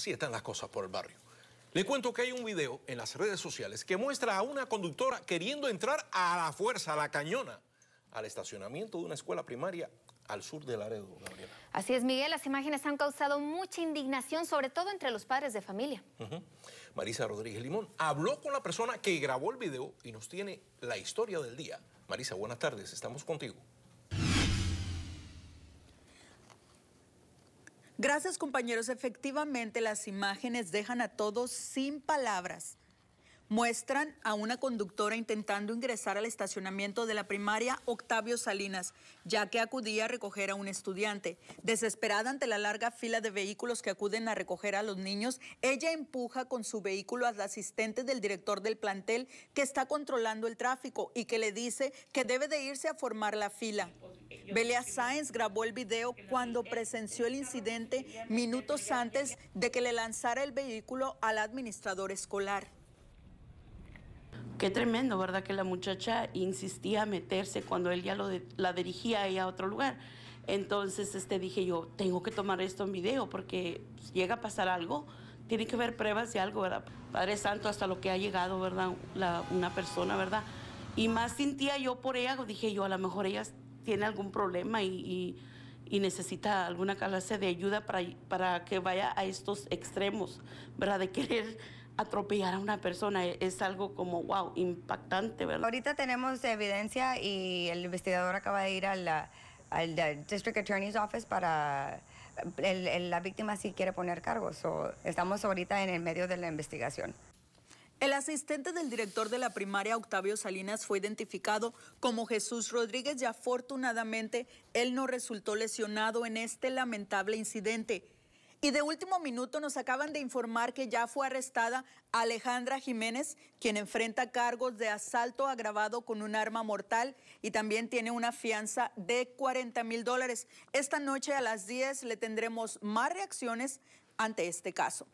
Así están las cosas por el barrio. Le cuento que hay un video en las redes sociales que muestra a una conductora queriendo entrar a la fuerza, a la cañona, al estacionamiento de una escuela primaria al sur de Laredo, Gabriela. Así es, Miguel, las imágenes han causado mucha indignación, sobre todo entre los padres de familia. Marisa Rodríguez Limón habló con la persona que grabó el video y nos tiene la historia del día. Marisa, buenas tardes, estamos contigo. Gracias compañeros, efectivamente las imágenes dejan a todos sin palabras. Muestran a una conductora intentando ingresar al estacionamiento de la primaria Octavio Salinas, ya que acudía a recoger a un estudiante. Desesperada ante la larga fila de vehículos que acuden a recoger a los niños, ella empuja con su vehículo al asistente del director del plantel que está controlando el tráfico y que le dice que debe de irse a formar la fila. Belia Sáenz grabó el video cuando presenció el incidente minutos antes de que le lanzara el vehículo al administrador escolar. Qué tremendo, ¿verdad? Que la muchacha insistía a meterse cuando él ya la dirigía a a otro lugar. Entonces este, dije yo, tengo que tomar esto en video porque llega a pasar algo, tiene que haber pruebas de algo, ¿verdad? Padre Santo, hasta lo que ha llegado, ¿verdad? una persona, ¿verdad? Y más sentía yo por ella, dije yo, a lo mejor ella tiene algún problema y, necesita alguna clase de ayuda para, para, que vaya a estos extremos, ¿verdad? De querer atropellar a una persona e, es algo como, wow, impactante, ¿verdad? Ahorita tenemos evidencia y el investigador acaba de ir a al District Attorney's Office para la víctima si quiere poner cargos. So, estamos ahorita en el medio de la investigación. El asistente del director de la primaria, Octavio Salinas, fue identificado como Jesús Rodríguez y afortunadamente él no resultó lesionado en este lamentable incidente. Y de último minuto nos acaban de informar que ya fue arrestada Alejandra Jiménez, quien enfrenta cargos de asalto agravado con un arma mortal y también tiene una fianza de 40 mil dólares. Esta noche a las 10 le tendremos más reacciones ante este caso.